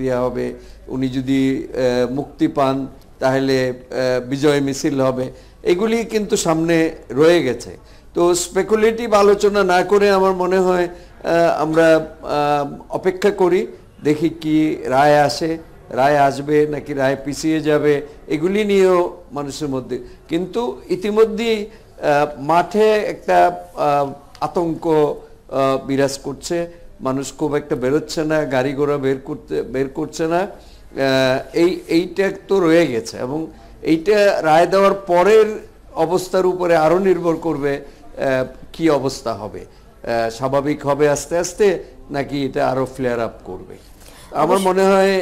ক্রিয়া হবে উনি যদি মুক্তি পান তাহলে বিজয় মিছিল হবে এগুলি কিন্তু সামনে রয়ে গেছে তো স্পেকুলেটিভ আলোচনা না করে আমার মনে হয় আমরা অপেক্ষা করি দেখি কি রায় আসে রায় আসবে নাকি রায় পিছিয়ে যাবে এগুলি নিয়েও মানুষের মধ্যে কিন্তু ইতিমধ্যেই মাঠে একটা আতঙ্ক বিরাজ করছে মানুষ খুব একটা বেরোচ্ছে না গাড়ি ঘোড়া বের করতে বের করছে না এই এইটা তো রয়ে গেছে এবং এইটা রায় দেওয়ার পরের অবস্থার উপরে আরও নির্ভর করবে কি অবস্থা হবে স্বাভাবিক হবে আস্তে আস্তে নাকি এটা আরও ফ্লেয়ার আপ করবে আমার মনে হয়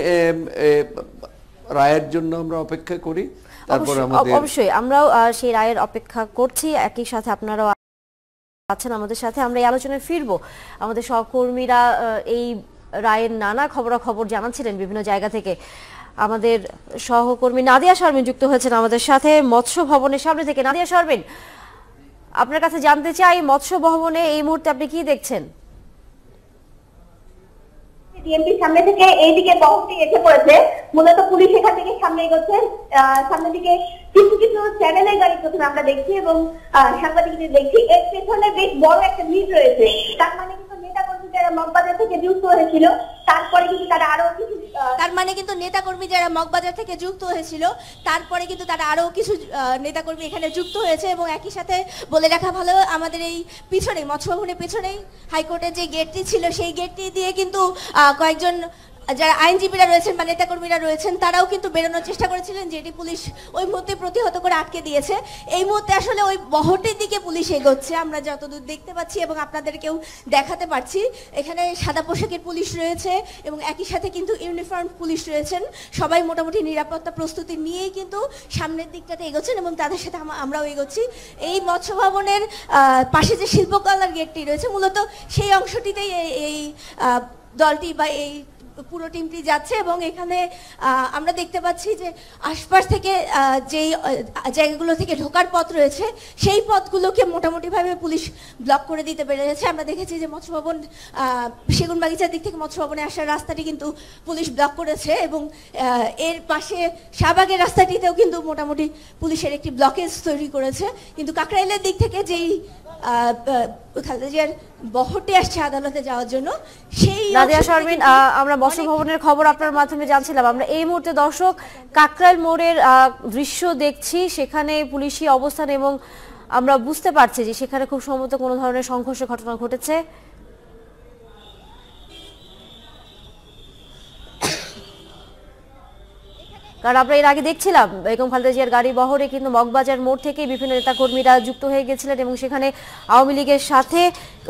রায়ের জন্য আমরা অপেক্ষা করি তারপর আমাদের অবশ্যই আমরাও সেই রায়ের অপেক্ষা করছি একই সাথে আপনারাও আছেন আমাদের সাথে আমরা এই আলোচনায় ফিরবো আমাদের সহকর্মীরা এই রায়ের নানা খবরা খবর জানাচ্ছিলেন বিভিন্ন জায়গা থেকে আমাদের সহকর্মী নাদিয়া শর্মিন যুক্ত হয়েছেন আমাদের সাথে মৎস্য ভবনের সামনে থেকে নাদিয়া শর্মিন আপনার কাছে জানতে চাই মৎস্য ভবনে এই মুহূর্তে আপনি কি দেখছেন বিএনপির সামনে থেকে এইদিকে বক্সটি এসে পড়েছে মূলত পুলিশ এখান থেকে সামনে এগোচ্ছে সামনের দিকে কিছু কিছু চ্যানেলের গাড়ি প্রথমে আমরা দেখছি এবং সাংবাদিকদের দেখছি এর পেছনে বেশ বড় একটা ভিড় রয়েছে তার মানে কিন্তু নেতা কর্মী যারা মগবাজার থেকে যুক্ত হয়েছিল তারপরে কিন্তু তারা আরো কিছু তার মানে কিন্তু নেতা কর্মী যারা মগবাজার থেকে যুক্ত হয়েছিল তারপরে কিন্তু তারা আরো কিছু নেতা কর্মী এখানে যুক্ত হয়েছে এবং একই সাথে বলে রাখা ভালো আমাদের এই পিছনে মৎস্য ভবনের পিছনেই হাইকোর্টের যে গেটটি ছিল সেই গেটটি দিয়ে কিন্তু কয়েকজন যারা আইনজীবীরা রয়েছেন বা নেতাকর্মীরা রয়েছেন তারাও কিন্তু বেরোনোর চেষ্টা করেছিলেন যেটি পুলিশ ওই মুহূর্তে প্রতিহত করে আটকে দিয়েছে এই মুহূর্তে আসলে ওই বহরটির দিকে পুলিশ এগোচ্ছে আমরা যতদূর দেখতে পাচ্ছি এবং আপনাদেরকেও দেখাতে পারছি এখানে সাদা পোশাকের পুলিশ রয়েছে এবং একই সাথে কিন্তু ইউনিফর্ম পুলিশ রয়েছেন সবাই মোটামুটি নিরাপত্তা প্রস্তুতি নিয়েই কিন্তু সামনের দিকটাতে এগোচ্ছেন এবং তাদের সাথে আমরাও এগোচ্ছি এই মৎস্য ভবনের পাশে যে শিল্পকলার গেটটি রয়েছে মূলত সেই অংশটিতেই এই দলটি বা এই পুরো টিমটি যাচ্ছে এবং এখানে আমরা দেখতে পাচ্ছি যে আশপাশ থেকে যেই জায়গাগুলো থেকে ঢোকার পথ রয়েছে সেই পথগুলোকে মোটামুটিভাবে পুলিশ ব্লক করে দিতে পেরেছে আমরা দেখেছি যে মৎস্য ভবন সেগুনবাগিচার দিক থেকে মৎস্য ভবনে আসার রাস্তাটি কিন্তু পুলিশ ব্লক করেছে এবং এর পাশে শাহবাগের রাস্তাটিতেও কিন্তু মোটামুটি পুলিশের একটি ব্লকেজ তৈরি করেছে কিন্তু কাকরাইলের দিক থেকে যেই আমরা খবর আপনার মাধ্যমে জানছিলাম আমরা এই মুহূর্তে দর্শক মোড়ের দৃশ্য দেখছি সেখানে অবস্থান এবং আমরা বুঝতে পারছি যে সেখানে খুব সম্ভবত কোনো ধরনের সংঘর্ষের ঘটনা ঘটেছে কারণ আমরা এর আগে দেখছিলাম বেগম খালেদা জিয়ার গাড়ি বহরে কিন্তু মগবাজার মোড় থেকে বিভিন্ন নেতাকর্মীরা যুক্ত হয়ে গেছিলেন এবং সেখানে আওয়ামী লীগের সাথে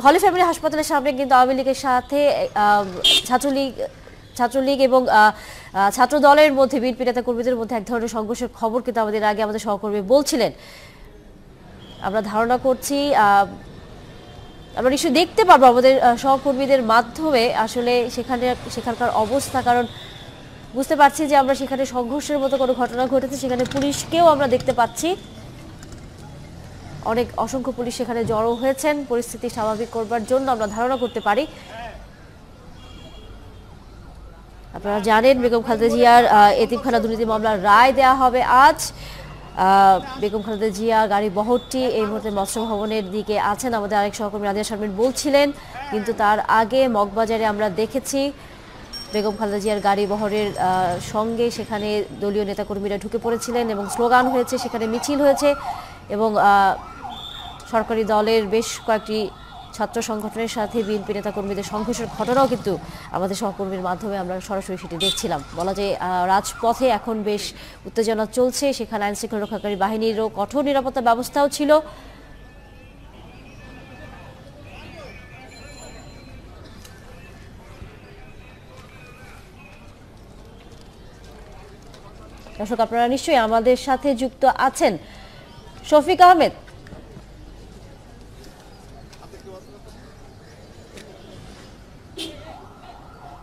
হলি ফ্যামিলি হাসপাতালের সামনে কিন্তু আওয়ামী লীগের সাথে ছাত্রলীগ ছাত্রলীগ এবং ছাত্র দলের মধ্যে বিএনপি নেতা কর্মীদের মধ্যে এক ধরনের সংঘর্ষের খবর কিন্তু আমাদের আগে আমাদের সহকর্মী বলছিলেন আমরা ধারণা করছি আমরা নিশ্চয়ই দেখতে পারবো আমাদের সহকর্মীদের মাধ্যমে আসলে সেখানে সেখানকার অবস্থা কারণ বুঝতে পারছি যে আমরা সেখানে সংঘর্ষের মতো কোনো ঘটনা ঘটেছে সেখানে পুলিশকেও আমরা দেখতে পাচ্ছি অনেক অসংখ্য পুলিশ সেখানে জড়ো হয়েছেন পরিস্থিতি স্বাভাবিক করবার জন্য আমরা ধারণা করতে পারি আপনারা জানেন বেগম খালেদা জিয়ার এতিমখানা দুর্নীতি মামলার রায় দেয়া হবে আজ বেগম খালেদা জিয়া গাড়ি বহরটি এই মুহূর্তে মৎস্য ভবনের দিকে আছেন আমাদের আরেক সহকর্মী রাজিয়া শারমিন বলছিলেন কিন্তু তার আগে মগবাজারে আমরা দেখেছি বেগম খালেদা জিয়ার গাড়ি বহরের সঙ্গে সেখানে দলীয় নেতাকর্মীরা ঢুকে পড়েছিলেন এবং স্লোগান হয়েছে সেখানে মিছিল হয়েছে এবং সরকারি দলের বেশ কয়েকটি ছাত্র সংগঠনের সাথে বিএনপি নেতাকর্মীদের সংঘর্ষের ঘটনাও কিন্তু আমাদের সহকর্মীর মাধ্যমে আমরা সরাসরি সেটি দেখছিলাম বলা যায় রাজপথে এখন বেশ উত্তেজনা চলছে সেখানে আইনশৃঙ্খলা রক্ষাকারী বাহিনীরও কঠোর নিরাপত্তা ব্যবস্থাও ছিল দর্শক আপনারা নিশ্চয়ই আমাদের সাথে যুক্ত আছেন শফিক আহমেদ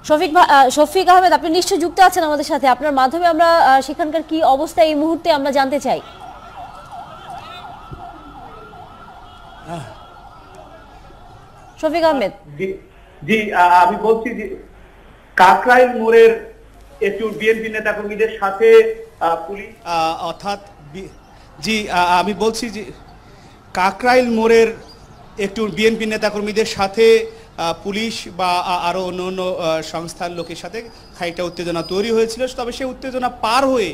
শফিক শফিক আহমেদ আপনি নিশ্চয় যুক্ত আছেন আমাদের সাথে আপনার মাধ্যমে আমরা সেখানকার কি অবস্থা এই মুহূর্তে আমরা জানতে চাই শফিক আহমেদ জি আমি বলছি যে কাকরাইল মোড়ের একটু বিএনপি নেতাকর্মীদের সাথে অর্থাৎ জি আমি বলছি যে কাকরাইল মোড়ের একটু বিএনপি নেতাকর্মীদের সাথে পুলিশ বা আরও অন্য অন্য সংস্থার লোকের সাথে খানিকটা উত্তেজনা তৈরি হয়েছিল তবে সেই উত্তেজনা পার হয়ে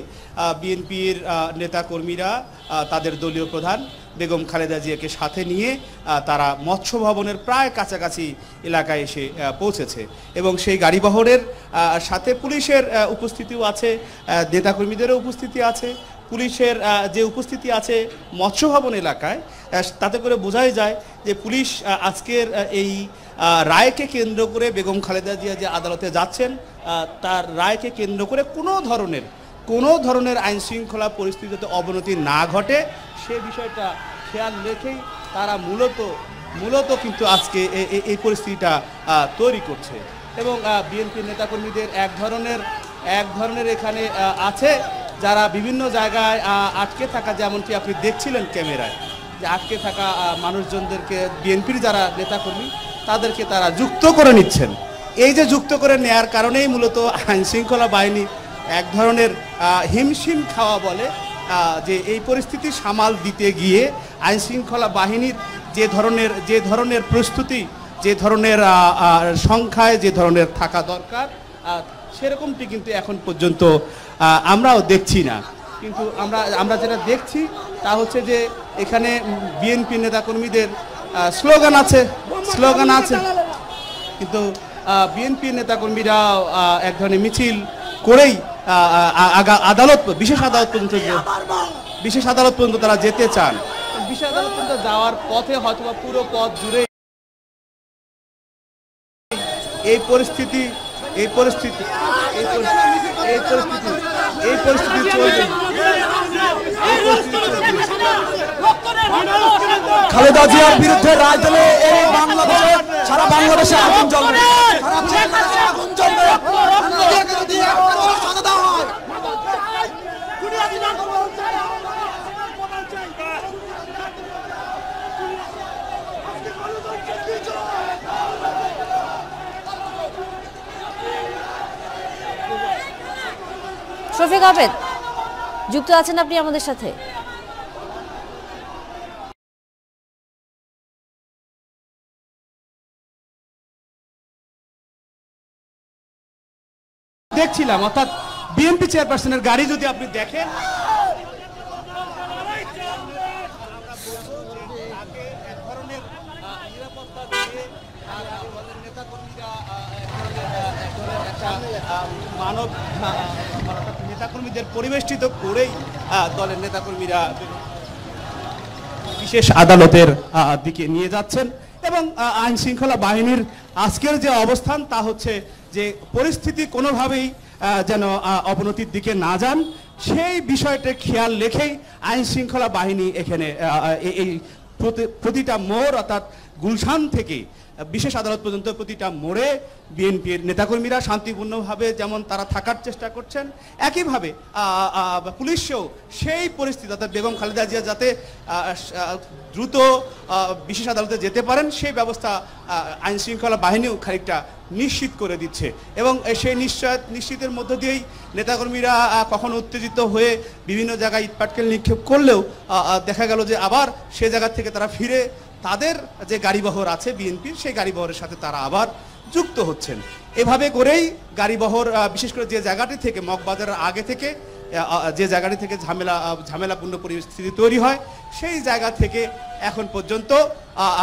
বিএনপির নেতাকর্মীরা তাদের দলীয় প্রধান বেগম খালেদা জিয়াকে সাথে নিয়ে তারা মৎস্য ভবনের প্রায় কাছাকাছি এলাকায় এসে পৌঁছেছে এবং সেই গাড়িবহরের সাথে পুলিশের উপস্থিতিও আছে নেতাকর্মীদেরও উপস্থিতি আছে পুলিশের যে উপস্থিতি আছে মৎস্য ভবন এলাকায় তাতে করে বোঝাই যায় যে পুলিশ আজকের এই রায়কে কেন্দ্র করে বেগম খালেদা জিয়া যে আদালতে যাচ্ছেন তার রায়কে কেন্দ্র করে কোনো ধরনের কোনো ধরনের আইন শৃঙ্খলা পরিস্থিতিতে অবনতি না ঘটে সে বিষয়টা খেয়াল রেখেই তারা মূলত মূলত কিন্তু আজকে এই পরিস্থিতিটা তৈরি করছে এবং বিএনপির নেতাকর্মীদের এক ধরনের এক ধরনের এখানে আছে যারা বিভিন্ন জায়গায় আটকে থাকা যেমনটি আপনি দেখছিলেন ক্যামেরায় যে আটকে থাকা মানুষজনদেরকে বিএনপির যারা নেতাকর্মী তাদেরকে তারা যুক্ত করে নিচ্ছেন এই যে যুক্ত করে নেয়ার কারণেই মূলত আইনশৃঙ্খলা বাহিনী এক ধরনের হিমশিম খাওয়া বলে যে এই পরিস্থিতি সামাল দিতে গিয়ে আইনশৃঙ্খলা বাহিনীর যে ধরনের যে ধরনের প্রস্তুতি যে ধরনের সংখ্যায় যে ধরনের থাকা দরকার সেরকমটি কিন্তু এখন পর্যন্ত আমরাও দেখছি না কিন্তু আমরা আমরা যেটা দেখছি তা হচ্ছে যে এখানে বিএনপি নেতাকর্মীদের স্লোগান আছে স্লোগান আছে কিন্তু বিএনপি নেতাকর্মীরা এক ধরনের মিছিল করেই আদালত বিশেষ আদালত পর্যন্ত বিশেষ আদালত পর্যন্ত তারা যেতে চান বিশেষ আদালত পর্যন্ত যাওয়ার পথে হয়তোবা পুরো পথ জুড়ে এই পরিস্থিতি এই পরিস্থিতি এই পরিস্থিতি এই পরিস্থিতি চলবে খালেদা জিয়ার বিরুদ্ধে রায় দিলে এই বাংলাদেশে সারা বাংলাদেশে আগুন জ্বলবে আগুন জ্বলবে শফিক আবেদ যুক্ত আছেন আপনি আমাদের সাথে দেখছিলাম অর্থাৎ বিএনপি চেয়ারপারসনের গাড়ি যদি আপনি দেখেন মানব নেতাকর্মীদের পরিবেষ্টিত করেই দলের নেতাকর্মীরা বিশেষ আদালতের দিকে নিয়ে যাচ্ছেন এবং আইন শৃঙ্খলা বাহিনীর আজকের যে অবস্থান তা হচ্ছে যে পরিস্থিতি কোনোভাবেই যেন অবনতির দিকে না যান সেই বিষয়টা খেয়াল রেখেই আইন শৃঙ্খলা বাহিনী এখানে এই প্রতিটা মোড় অর্থাৎ গুলশান থেকে বিশেষ আদালত পর্যন্ত প্রতিটা মোড়ে বিএনপির নেতাকর্মীরা শান্তিপূর্ণভাবে যেমন তারা থাকার চেষ্টা করছেন একইভাবে পুলিশও সেই পরিস্থিতি অর্থাৎ বেগম খালেদা জিয়া যাতে দ্রুত বিশেষ আদালতে যেতে পারেন সেই ব্যবস্থা আইন শৃঙ্খলা বাহিনীও খানিকটা নিশ্চিত করে দিচ্ছে এবং সেই নিশ্চয় নিশ্চিতের মধ্য দিয়েই নেতাকর্মীরা কখনো উত্তেজিত হয়ে বিভিন্ন জায়গায় ইটপাটকেল নিক্ষেপ করলেও দেখা গেল যে আবার সে জায়গা থেকে তারা ফিরে তাদের যে গাড়িবহর আছে বিএনপির সেই গাড়িবহরের সাথে তারা আবার যুক্ত হচ্ছেন এভাবে করেই গাড়িবহর বিশেষ করে যে জায়গাটি থেকে মগবাজারের আগে থেকে যে জায়গাটি থেকে ঝামেলা ঝামেলাপূর্ণ পরিস্থিতি তৈরি হয় সেই জায়গা থেকে এখন পর্যন্ত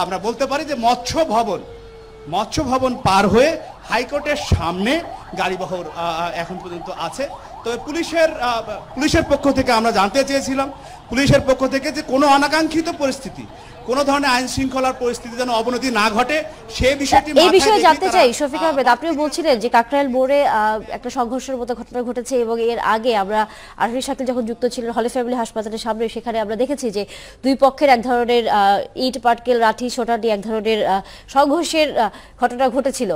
আমরা বলতে পারি যে মৎস্য ভবন মৎস্য ভবন পার হয়ে হাইকোর্টের সামনে গাড়িবহর এখন পর্যন্ত আছে তবে পুলিশের পুলিশের পক্ষ থেকে আমরা জানতে চেয়েছিলাম পুলিশের পক্ষ থেকে যে কোনো অনাকাঙ্ক্ষিত পরিস্থিতি কোনো ধরনের আইন শৃঙ্খলার পরিস্থিতি যেন অবনতি না ঘটে সে বিষয়টি এই বিষয়ে জানতে চাই শফিক আহমেদ আপনিও বলছিলেন যে কাকরাইল মোড়ে একটা সংঘর্ষের মতো ঘটনা ঘটেছে এবং এর আগে আমরা আরফির সাথে যখন যুক্ত ছিলেন হলে ফ্যামিলি হাসপাতালের সামনে সেখানে আমরা দেখেছি যে দুই পক্ষের এক ধরনের ইট পাটকেল লাঠি সোটাটি এক ধরনের সংঘর্ষের ঘটনা ঘটেছিল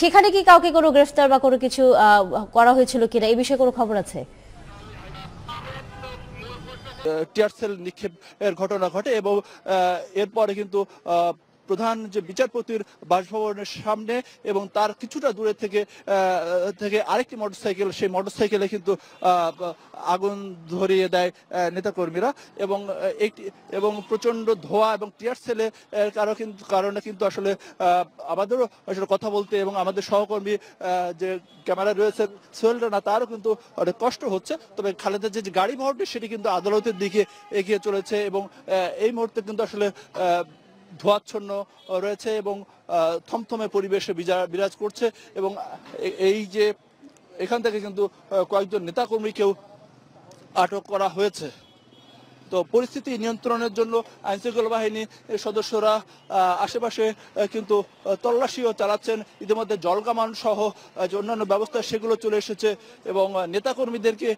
সেখানে কি কাউকে কোনো গ্রেফতার বা কোনো কিছু করা হয়েছিল কিনা এই বিষয়ে কোনো খবর আছে টিয়ারসেল নিক্ষেপের ঘটনা ঘটে এবং এরপরে কিন্তু প্রধান যে বিচারপতির বাসভবনের সামনে এবং তার কিছুটা দূরে থেকে থেকে আরেকটি মোটরসাইকেল সেই মোটরসাইকেলে কিন্তু আগুন ধরিয়ে দেয় নেতাকর্মীরা এবং একটি এবং প্রচণ্ড ধোয়া এবং টিয়ার সেলে কারো কিন্তু কারণে কিন্তু আসলে আমাদেরও আসলে কথা বলতে এবং আমাদের সহকর্মী যে ক্যামেরা রয়েছে সোহেল না তারও কিন্তু অনেক কষ্ট হচ্ছে তবে খালেদার যে গাড়ি ভাড়াটি সেটি কিন্তু আদালতের দিকে এগিয়ে চলেছে এবং এই মুহূর্তে কিন্তু আসলে ধোয়াচ্ছন্ন রয়েছে এবং থমথমে পরিবেশে বিরাজ করছে এবং এই যে এখান থেকে কিন্তু কয়েকজন নেতাকর্মীকেও আটক করা হয়েছে তো পরিস্থিতি নিয়ন্ত্রণের জন্য আইনশৃঙ্খলা বাহিনী সদস্যরা আশেপাশে কিন্তু তল্লাশিও চালাচ্ছেন ইতিমধ্যে জলকামান সহ যে অন্যান্য ব্যবস্থা সেগুলো চলে এসেছে এবং নেতাকর্মীদেরকে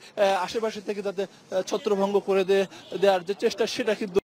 আশেপাশে থেকে তাদের ছত্রভঙ্গ করে দেওয়ার যে চেষ্টা সেটা কিন্তু